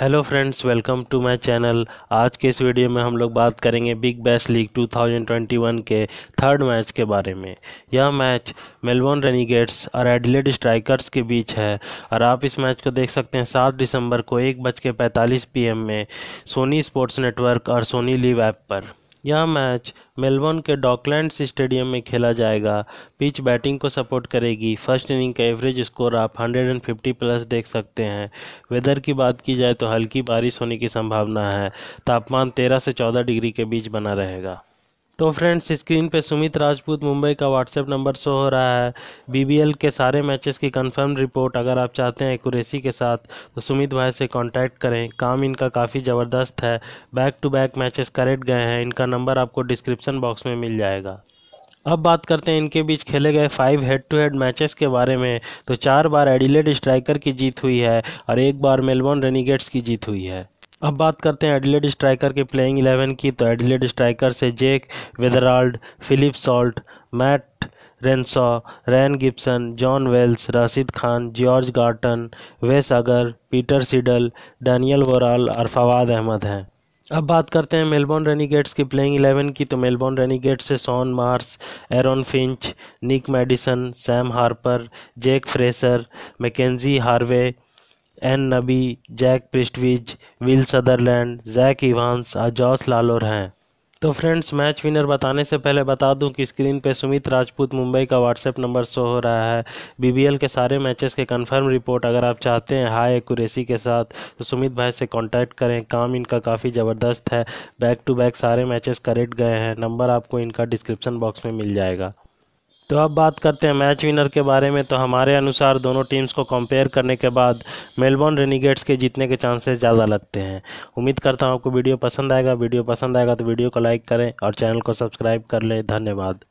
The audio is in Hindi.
hello friends welcome to my channel आज के इस वीडियो में हम लोग बात करेंगे बिग बैश लीग 2021 के थर्ड मैच के बारे में यह मैच मेलबोर्न रेनीगेट्स और एडिलेड स्ट्राइकर्स के बीच है और आप इस मैच को देख सकते हैं सात दिसंबर को एक बज के पैंतालीस पी में सोनी स्पोर्ट्स नेटवर्क और सोनी लीव ऐप पर यह मैच मेलबोर्न के डॉकलैंड्स स्टेडियम में खेला जाएगा पिच बैटिंग को सपोर्ट करेगी फर्स्ट इनिंग का एवरेज स्कोर आप 150 प्लस देख सकते हैं वेदर की बात की जाए तो हल्की बारिश होने की संभावना है तापमान 13 से 14 डिग्री के बीच बना रहेगा तो फ्रेंड्स स्क्रीन पे सुमित राजपूत मुंबई का व्हाट्सएप नंबर शो हो रहा है बीबीएल के सारे मैचेस की कंफर्म रिपोर्ट अगर आप चाहते हैं एक्यूरेसी के साथ तो सुमित भाई से कांटेक्ट करें काम इनका काफ़ी ज़बरदस्त है back to back matches correct गए हैं इनका नंबर आपको डिस्क्रिप्शन बॉक्स में मिल जाएगा अब बात करते हैं इनके बीच खेले गए five head to head matches के बारे में तो चार बार एडिलेड स्ट्राइकर की जीत हुई है और एक बार मेलबॉर्न रेनीगेट्स की जीत हुई है अब बात करते हैं एडिलेड स्ट्राइकर की प्लेइंग इलेवन की तो एडिलेड स्ट्राइकर से Jake Weatherald Phillip Salt Matt Renshaw Ryan Gibson John Wells Rashid Khan George Garton Wes Agar Peter Seidel Daniel वोराल और फवाद अहमद हैं अब बात करते हैं मेलबॉर्न रेनीगेट्स की प्लेइंग इलेवन की तो मेलबॉर्न रेनीगेट्स से Shaun Marsh Aaron Finch Nic Maddinson Sam Harper Jake Fraser Mackenzie Harvey एन Nabi Jack Prestwidge Will Sutherland Jack Evans और जॉस लालोर हैं तो फ्रेंड्स मैच विनर बताने से पहले बता दूं कि स्क्रीन पे सुमित राजपूत मुंबई का व्हाट्सएप नंबर शो हो रहा है बीबीएल के सारे मैचेस के कंफर्म रिपोर्ट अगर आप चाहते हैं हाई एक्यूरेसी के साथ तो सुमित भाई से कांटेक्ट करें काम इनका काफ़ी ज़बरदस्त है बैक टू बैक सारे मैचेस करेक्ट गए हैं नंबर आपको इनका डिस्क्रिप्शन बॉक्स में मिल जाएगा तो अब बात करते हैं मैच विनर के बारे में तो हमारे अनुसार दोनों टीम्स को कंपेयर करने के बाद मेलबॉर्न रेनिगेट्स के जीतने के चांसेस ज़्यादा लगते हैं उम्मीद करता हूँ आपको वीडियो पसंद आएगा वीडियो पसंद आएगा तो वीडियो को लाइक करें और चैनल को सब्सक्राइब कर लें धन्यवाद